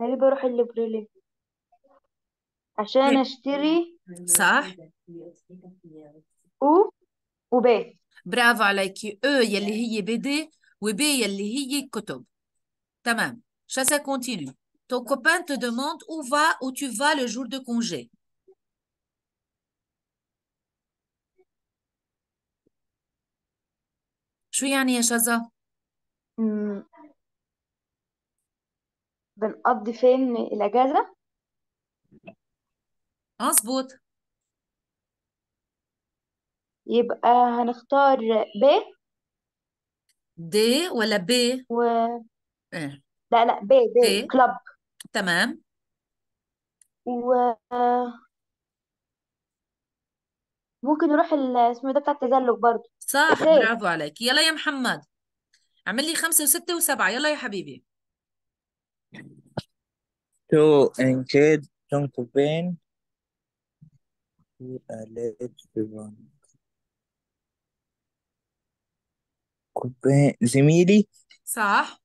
انا ليه بروح البريلي عشان اشتري صح او وبي برافو عليكي او يلي هي بدي وبي يلي هي كتب تمام D'accord. كونتينيو continue ton copain te demande où va où tu vas le jour de congé شو يعني يا بنقضي فين الأجازة آه، مظبوط يبقى هنختار ب دي ولا ب و ايه لا لا ب ب ب كلاب تمام و ممكن نروح اسمه ده بتاع التزلج برضه صح برافو عليك يلا يا محمد اعمل لي خمسة وستة وسبعة يلا يا حبيبي تو انكيد concubine to alleged one كوبين زميلي صح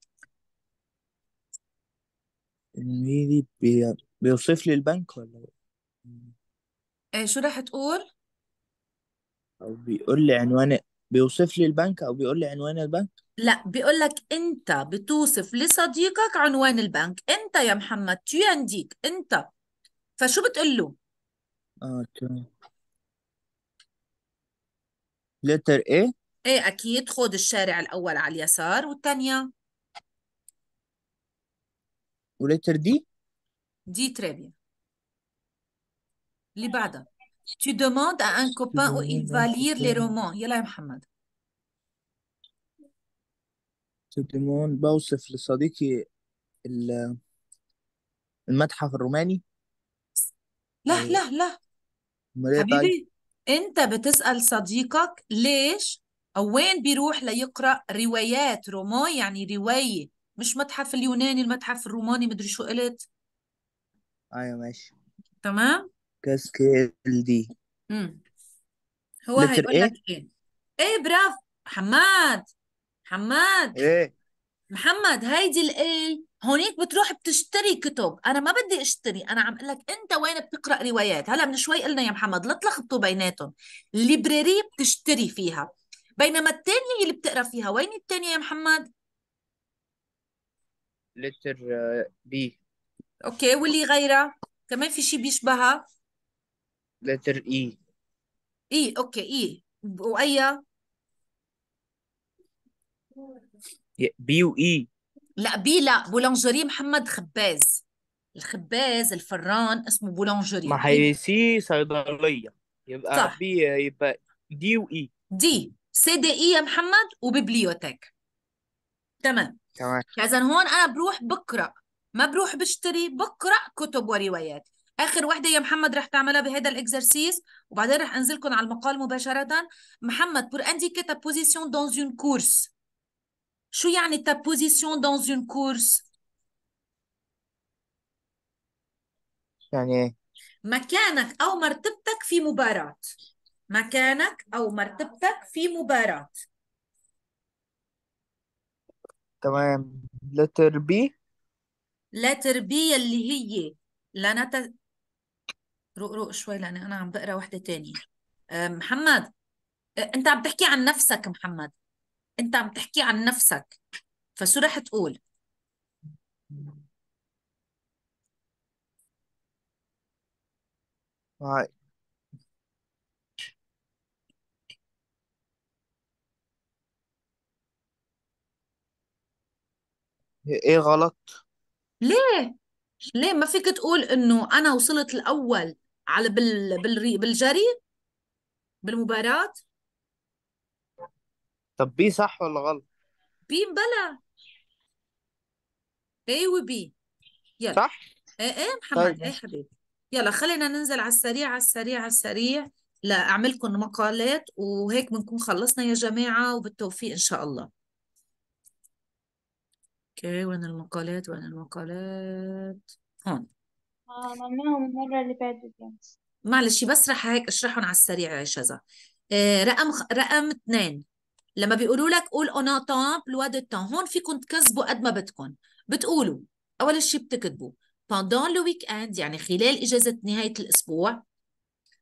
زميلي بيوصف لي البنك ولا إيه شو راح تقول؟ أو بيقول لي عنوان بيوصف لي البنك او بيقول لي عنوان البنك لا بيقول لك انت بتوصف لصديقك عنوان البنك انت يا محمد انديك انت فشو بتقول له آه، لتر ايه ايه اكيد خد الشارع الاول على اليسار والثانيه ولتر دي دي تريبي اللي بعدها Tu demandes à un copain où il va lire les romans. يلا Mohamed. تدمون بوصف لصديقي المتحف الروماني لا لا لا حبيبي انت بتسأل صديقك ليش او وين بيروح ليقرأ روايات رومان يعني رواية مش متحف اليوناني المتحف الروماني مدري شو قلت ايوه ماشي تمام كاسكيل دي امم هو هيقول إيه؟ لك ايه ايه برافو حماد حماد ايه محمد هيدي الاي هونيك بتروح بتشتري كتب انا ما بدي اشتري انا عم اقول لك انت وين بتقرا روايات هلا من شوي قلنا يا محمد لا تلخبطوا بيناتهم الليبراري بتشتري فيها بينما الثانيه اللي بتقرا فيها وين الثانيه يا محمد لتر بي آه، اوكي واللي غيرها كمان في شيء بيشبهها letter E اي اوكي اي واي بي E لا بي لا بولانجيري محمد خباز الخباز الفران اسمه بولانجيري ما هي سي صيدلية يبقى صح بي يبقى دي E دي سي دي إي يا محمد وبيبليوتيك تمام تمام إذا هون أنا بروح بقرأ ما بروح بشتري بقرأ كتب وروايات اخر واحده يا محمد رح تعملها بهذا الاكزرسيس وبعدين رح انزلكم على المقال مباشره محمد بور انديكي تا بوزيسيون دون اون كورس شو يعني تا بوزيسيون دون اون كورس يعني إيه؟ مكانك او مرتبتك في مباراه مكانك او مرتبتك في مباراه تمام لتر بي لتر بي اللي هي لنت... روق روق شوي لاني انا عم بقرا وحده تانية محمد انت عم تحكي عن نفسك محمد انت عم تحكي عن نفسك فشو رح تقول هاي ايه غلط ليه ليه ما فيك تقول انه انا وصلت الاول على بال... بال... بالجري بالمباراة طب بي صح ولا غلط؟ بي بلا اي وبي يلا صح؟ ايه ايه محمد طيب. ايه حبيبي يلا خلينا ننزل على السريع على السريع على السريع لاعمل لكم مقالات وهيك بنكون خلصنا يا جماعة وبالتوفيق إن شاء الله اوكي وين المقالات وين المقالات هون عملناهم المرة اللي فاتت يعني معلش بسرح هيك اشرحهم على السريع يا شذا آه، رقم خ... رقم اثنين لما بيقولوا لك قول اون اتون بلوا دو هون فيكم تكذبوا قد ما بدكم بتقولوا اول شيء بتكتبوا بوندون لو ويك اند يعني خلال اجازه نهايه الاسبوع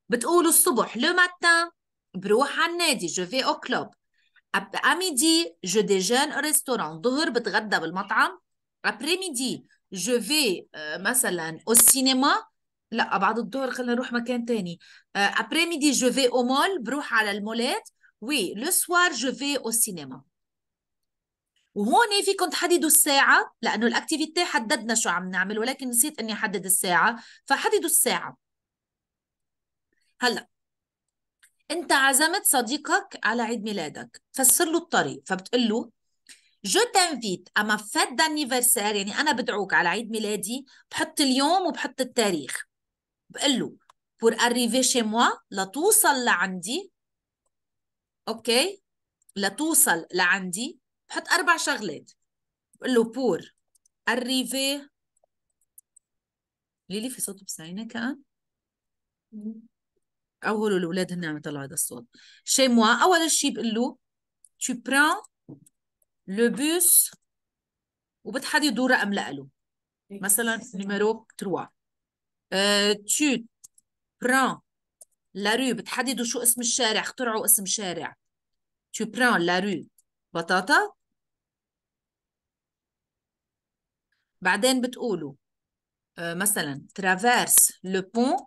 بتقولوا الصبح لو ماتان بروح على النادي جو في او كلوب اب ميدي جو ديجان او ريستوران ظهر بتغدى بالمطعم ابري ميدي جو في euh, مثلا سينما لا بعد الظهر خلينا نروح مكان ثاني ابري ميدي جو في او مول بروح على المولات وي لو سوار جو في او سينما وهون فيكم تحددوا الساعة لأنه الأكتيفيتي حددنا شو عم نعمل ولكن نسيت إني أحدد الساعة فحددوا الساعة هلأ أنت عزمت صديقك على عيد ميلادك فسر له الطريق فبتقول له جو تنفيت اما فات دانيفرسير يعني انا بدعوك على عيد ميلادي بحط اليوم وبحط التاريخ بقول له بور اريفي شي موا لتوصل لعندي اوكي لتوصل لعندي بحط اربع شغلات بقول له بور اريفي ليلي في صوت بسعينه كان او هول الاولاد هن عم يطلعوا هذا الصوت شي موا اول شيء بقول له tu prends لو بوس وبتحدي إيه، آه، دو رقم لإله مثلا نيميرو 3 أه, بران لا la بتحددوا شو اسم الشارع اخترعوا اسم شارع تو بران لا رو بطاطا بعدين بتقولوا أه, مثلا ترافيرس لو بون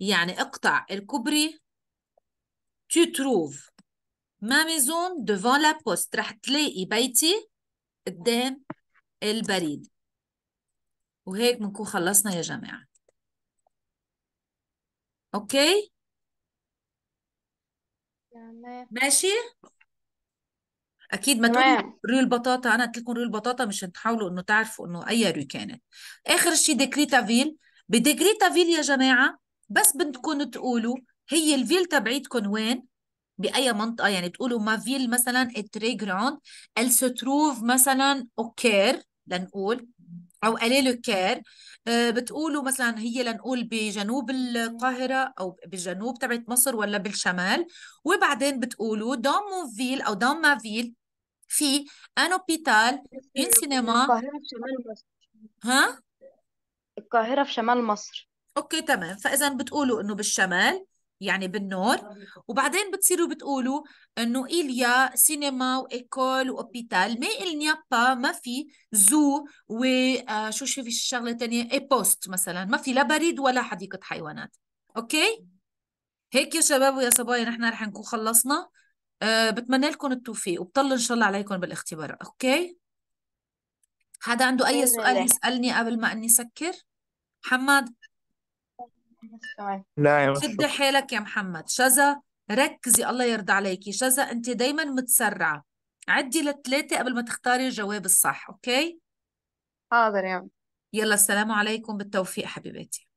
يعني اقطع الكوبري تو تروف ما ميزون دوفون لا بوست رح تلاقي بيتي قدام البريد وهيك بنكون خلصنا يا جماعة أوكي ماشي اكيد ما تقولوا ريو البطاطا انا قلت لكم ريو البطاطا مشان تحاولوا انه تعرفوا انه اي ريو كانت اخر شيء ديكريتا فيل بديكريتا فيل يا جماعه بس بدكم تقولوا هي الفيل تبعيتكم وين باي منطقه يعني بتقولوا ما فيل مثلا التري جراند ال ستروف مثلا اوكير لنقول او الي آه، كير بتقولوا مثلا هي لنقول بجنوب القاهرة أو بالجنوب تبعت مصر ولا بالشمال وبعدين بتقولوا دون فيل أو دون فيل في أن أوبيتال ان سينما القاهرة في شمال مصر ها؟ القاهرة في شمال مصر أوكي تمام فإذا بتقولوا إنه بالشمال يعني بالنور وبعدين بتصيروا بتقولوا انه إليا سينما وايكول واوبيتال مي إلنيا با ما في زو وشو آه، شو في الشغله الثانيه اي بوست مثلا ما في لا بريد ولا حديقه حيوانات اوكي هيك يا شباب ويا صبايا نحن رح نكون خلصنا أه بتمنى لكم التوفيق وبطل ان شاء الله عليكم بالاختبار اوكي حدا عنده اي سؤال يسالني قبل ما اني سكر محمد لا يا شدي حيلك يا محمد شذا ركزي الله يرضى عليكي شذا انت دايما متسرعه عدي لثلاثه قبل ما تختاري الجواب الصح اوكي حاضر يا يلا السلام عليكم بالتوفيق حبيباتي